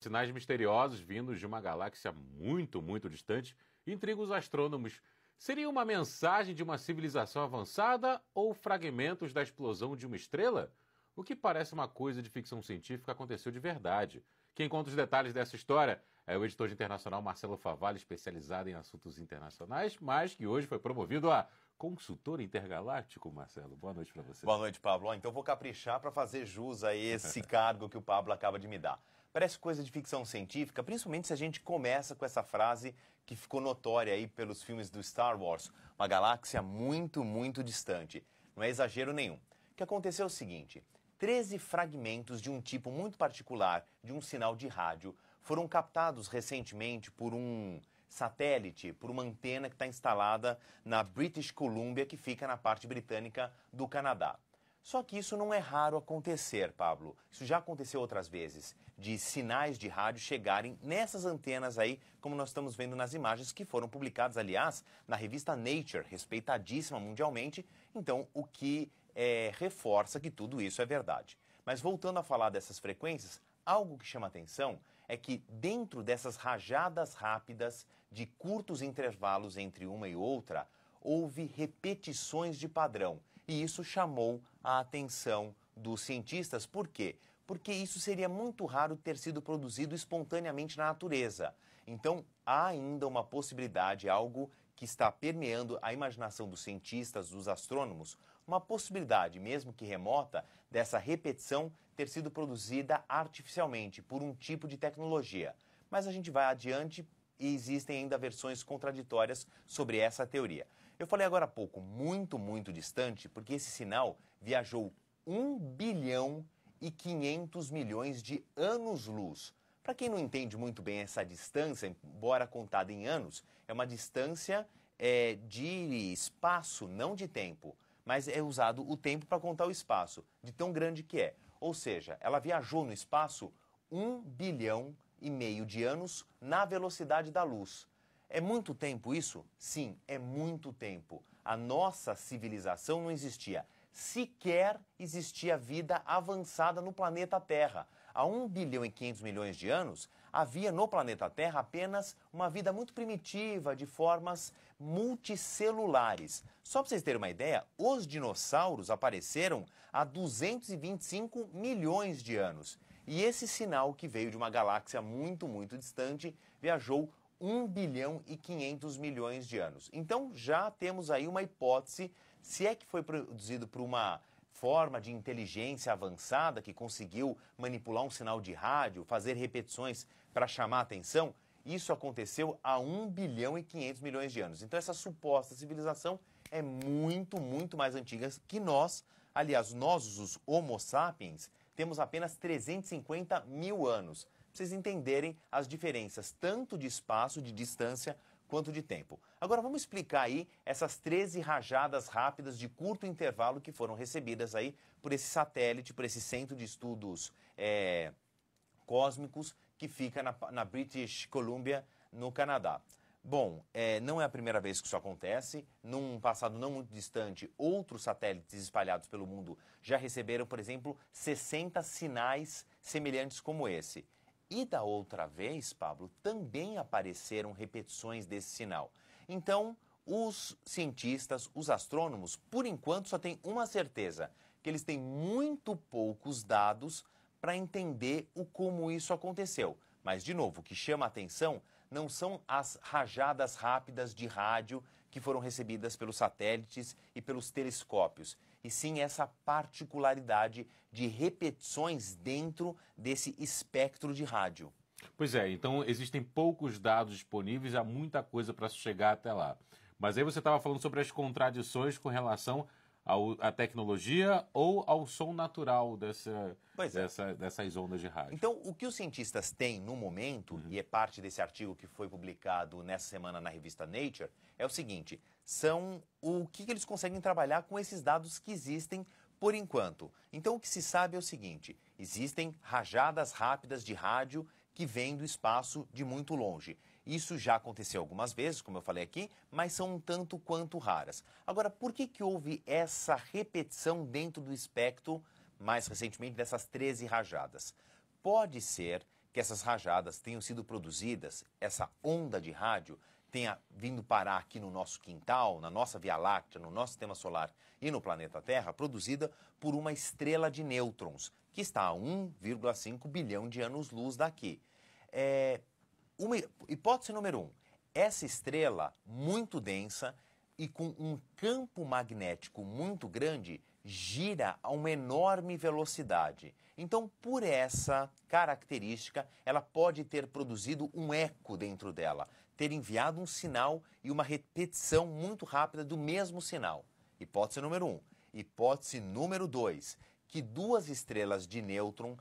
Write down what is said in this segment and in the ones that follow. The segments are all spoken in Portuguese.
Sinais misteriosos vindos de uma galáxia muito, muito distante intrigam os astrônomos. Seria uma mensagem de uma civilização avançada ou fragmentos da explosão de uma estrela? O que parece uma coisa de ficção científica aconteceu de verdade. Quem conta os detalhes dessa história é o editor internacional Marcelo Favalli, especializado em assuntos internacionais, mas que hoje foi promovido a consultor intergaláctico, Marcelo. Boa noite para você. Boa noite, Pablo. Então vou caprichar para fazer jus a esse cargo que o Pablo acaba de me dar. Parece coisa de ficção científica, principalmente se a gente começa com essa frase que ficou notória aí pelos filmes do Star Wars, uma galáxia muito, muito distante. Não é exagero nenhum. O que aconteceu é o seguinte: 13 fragmentos de um tipo muito particular de um sinal de rádio foram captados recentemente por um satélite, por uma antena que está instalada na British Columbia, que fica na parte britânica do Canadá. Só que isso não é raro acontecer, Pablo. Isso já aconteceu outras vezes, de sinais de rádio chegarem nessas antenas aí, como nós estamos vendo nas imagens que foram publicadas, aliás, na revista Nature, respeitadíssima mundialmente. Então, o que é, reforça que tudo isso é verdade. Mas voltando a falar dessas frequências, algo que chama atenção é que dentro dessas rajadas rápidas de curtos intervalos entre uma e outra, houve repetições de padrão e isso chamou a atenção dos cientistas. Por quê? Porque isso seria muito raro ter sido produzido espontaneamente na natureza. Então, há ainda uma possibilidade, algo que está permeando a imaginação dos cientistas, dos astrônomos, uma possibilidade, mesmo que remota, dessa repetição ter sido produzida artificialmente por um tipo de tecnologia. Mas a gente vai adiante e existem ainda versões contraditórias sobre essa teoria. Eu falei agora há pouco, muito, muito distante, porque esse sinal viajou 1 bilhão e 500 milhões de anos-luz. Para quem não entende muito bem essa distância, embora contada em anos, é uma distância é, de espaço, não de tempo. Mas é usado o tempo para contar o espaço, de tão grande que é. Ou seja, ela viajou no espaço 1 bilhão e meio de anos na velocidade da luz. É muito tempo isso? Sim, é muito tempo. A nossa civilização não existia. Sequer existia vida avançada no planeta Terra. Há 1 bilhão e 500 milhões de anos, havia no planeta Terra apenas uma vida muito primitiva, de formas multicelulares. Só para vocês terem uma ideia, os dinossauros apareceram há 225 milhões de anos. E esse sinal que veio de uma galáxia muito, muito distante viajou 1 bilhão e 500 milhões de anos. Então já temos aí uma hipótese, se é que foi produzido por uma forma de inteligência avançada que conseguiu manipular um sinal de rádio, fazer repetições para chamar atenção, isso aconteceu há 1 bilhão e 500 milhões de anos. Então essa suposta civilização é muito, muito mais antiga que nós. Aliás, nós, os Homo sapiens, temos apenas 350 mil anos vocês entenderem as diferenças tanto de espaço, de distância, quanto de tempo. Agora vamos explicar aí essas 13 rajadas rápidas de curto intervalo que foram recebidas aí por esse satélite, por esse centro de estudos é, cósmicos que fica na, na, British Columbia, no Canadá. Bom, é, não é a primeira vez que isso acontece. Num passado não muito distante, outros satélites espalhados pelo mundo já receberam, por exemplo, 60 sinais semelhantes como esse. E da outra vez, Pablo, também apareceram repetições desse sinal. Então, os cientistas, os astrônomos, por enquanto só têm uma certeza: que eles têm muito poucos dados para entender o como isso aconteceu. Mas, de novo, o que chama a atenção não são as rajadas rápidas de rádio que foram recebidas pelos satélites e pelos telescópios, e sim essa particularidade de repetições dentro desse espectro de rádio. Pois é, então existem poucos dados disponíveis, há muita coisa para chegar até lá. Mas aí você estava falando sobre as contradições com relação ao, à tecnologia ou ao som natural dessa, é. dessa, dessas ondas de rádio. Então, o que os cientistas têm no momento, uhum. e é parte desse artigo que foi publicado nessa semana na revista Nature, é o seguinte: são o que, que eles conseguem trabalhar com esses dados que existem por enquanto. Então, o que se sabe é o seguinte: existem rajadas rápidas de rádio que vêm do espaço de muito longe. Isso já aconteceu algumas vezes, como eu falei aqui, mas são um tanto quanto raras. Agora, por que, que houve essa repetição dentro do espectro, mais recentemente, dessas 13 rajadas? Pode ser que essas rajadas tenham sido produzidas, essa onda de rádio tenha vindo parar aqui no nosso quintal, na nossa Via Láctea, no nosso sistema solar e no planeta Terra, produzida por uma estrela de nêutrons, que está a 1,5 bilhão de anos-luz daqui. É, uma, hipótese número um: essa estrela muito densa e com um campo magnético muito grande gira a uma enorme velocidade. Então, por essa característica, ela pode ter produzido um eco dentro dela, ter enviado um sinal e uma repetição muito rápida do mesmo sinal. Hipótese número um. Hipótese número dois: que duas estrelas de nêutron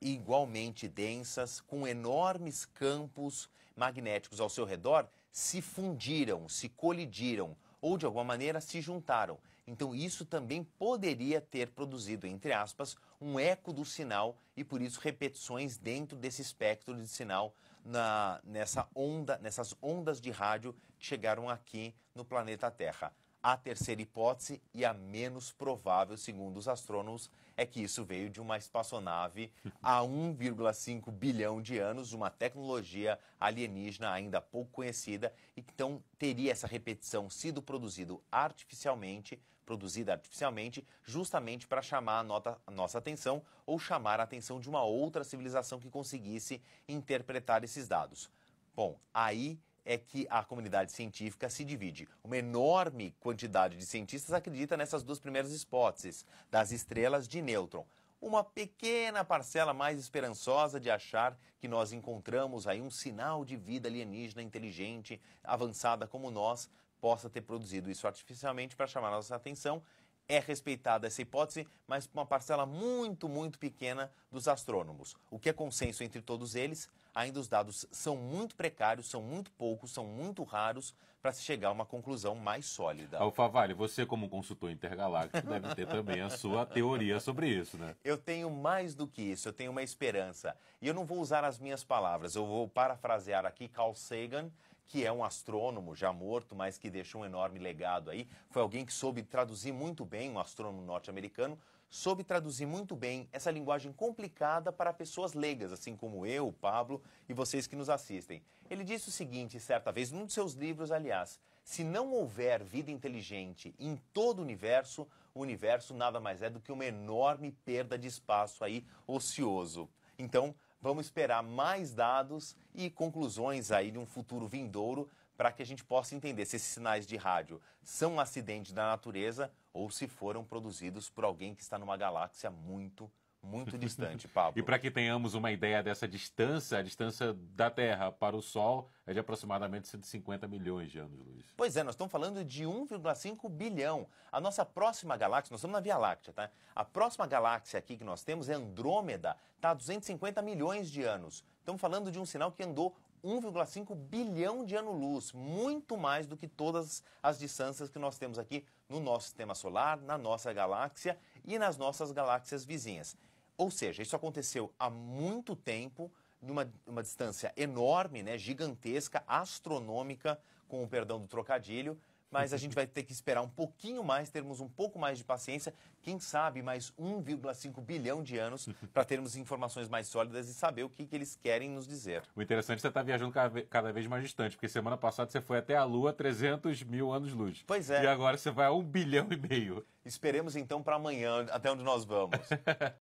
igualmente densas, com enormes campos magnéticos ao seu redor, se fundiram, se colidiram ou de alguma maneira se juntaram. Então isso também poderia ter produzido, entre aspas, um eco do sinal e por isso repetições dentro desse espectro de sinal na, nessa onda, nessas ondas de rádio que chegaram aqui no planeta Terra. A terceira hipótese, e a menos provável, segundo os astrônomos, é que isso veio de uma espaçonave há 1,5 bilhão de anos, uma tecnologia alienígena ainda pouco conhecida, e então teria essa repetição sido produzido artificialmente, produzida artificialmente, justamente para chamar a, nota, a nossa atenção ou chamar a atenção de uma outra civilização que conseguisse interpretar esses dados. Bom, aí é que a comunidade científica se divide. Uma enorme quantidade de cientistas acredita nessas duas primeiras hipóteses, das estrelas de nêutron. Uma pequena parcela mais esperançosa de achar que nós encontramos aí um sinal de vida alienígena inteligente, avançada como nós, possa ter produzido isso artificialmente para chamar nossa atenção é respeitada essa hipótese, mas por uma parcela muito, muito pequena dos astrônomos. O que é consenso entre todos eles? Ainda os dados são muito precários, são muito poucos, são muito raros para se chegar a uma conclusão mais sólida. Alfavalho, você como consultor intergaláctico deve ter também a sua teoria sobre isso, né? Eu tenho mais do que isso, eu tenho uma esperança. E eu não vou usar as minhas palavras, eu vou parafrasear aqui Carl Sagan, que é um astrônomo já morto, mas que deixou um enorme legado aí. Foi alguém que soube traduzir muito bem, um astrônomo norte-americano, soube traduzir muito bem essa linguagem complicada para pessoas leigas, assim como eu, o Pablo e vocês que nos assistem. Ele disse o seguinte, certa vez, num de seus livros, aliás: se não houver vida inteligente em todo o universo, o universo nada mais é do que uma enorme perda de espaço aí ocioso. Então, Vamos esperar mais dados e conclusões aí de um futuro vindouro para que a gente possa entender se esses sinais de rádio são um acidente da natureza ou se foram produzidos por alguém que está numa galáxia muito muito distante, Pablo. e para que tenhamos uma ideia dessa distância, a distância da Terra para o Sol é de aproximadamente 150 milhões de anos, Luiz. Pois é, nós estamos falando de 1,5 bilhão. A nossa próxima galáxia, nós estamos na Via Láctea, tá? A próxima galáxia aqui que nós temos é Andrômeda, está a 250 milhões de anos. Estamos falando de um sinal que andou 1,5 bilhão de anos-luz, muito mais do que todas as distâncias que nós temos aqui no nosso sistema solar, na nossa galáxia e nas nossas galáxias vizinhas. Ou seja, isso aconteceu há muito tempo, numa uma distância enorme, né, gigantesca, astronômica, com o perdão do trocadilho, mas a gente vai ter que esperar um pouquinho mais, termos um pouco mais de paciência, quem sabe mais 1,5 bilhão de anos, para termos informações mais sólidas e saber o que, que eles querem nos dizer. O interessante é você estar tá viajando cada vez mais distante, porque semana passada você foi até a Lua 300 mil anos-luz. Pois é. E agora você vai a 1 bilhão e meio. Esperemos então para amanhã, até onde nós vamos.